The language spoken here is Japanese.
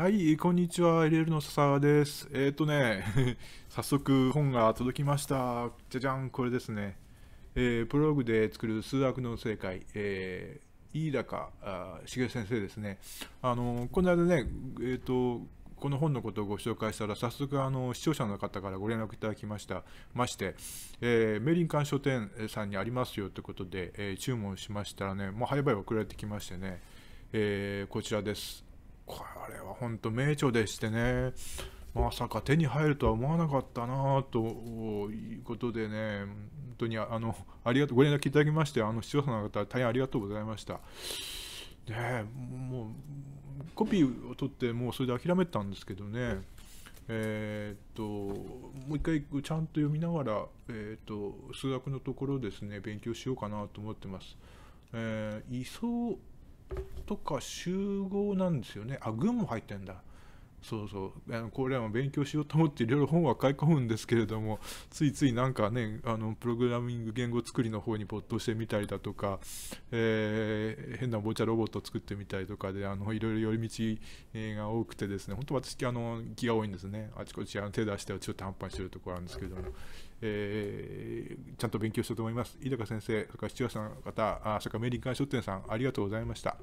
はい、こんにちは。LL の笹川です。えっ、ー、とね、早速本が届きました。じゃじゃん、これですね。えー、プログで作る数学の正解、えー、飯高茂先生ですね。あの、この間ね、えっ、ー、と、この本のことをご紹介したら、早速あの視聴者の方からご連絡いただきました、まして、えー、メリン館書店さんにありますよということで、えー、注文しましたらね、もう早々送られてきましてね、えー、こちらです。これは本当名著でしてねまさか手に入るとは思わなかったなということでね、本当にあのありがとご連絡いただきまして、あの視聴者の方、大変ありがとうございました。ね、もうコピーを取って、もうそれで諦めたんですけどね、えー、っともう一回ちゃんと読みながら、えー、っと数学のところですね、勉強しようかなと思ってます。えー、磯とか集合なんですよねあ群も入ってんだそうそうあのこれらも勉強しようと思っていろいろ本は買い込むんですけれどもついついなんかねあのプログラミング言語作りの方に没頭してみたりだとか、えー、変なおもちゃロボットを作ってみたりとかでいろいろ寄り道が多くてですね本当私あの気が多いんですねあちこちあの手出して中途半端にしてるところなんですけれども。えー、ちゃんと勉強しようと思います。井高先生、それから視聴者の方、それからメリカン書店さん、ありがとうございました。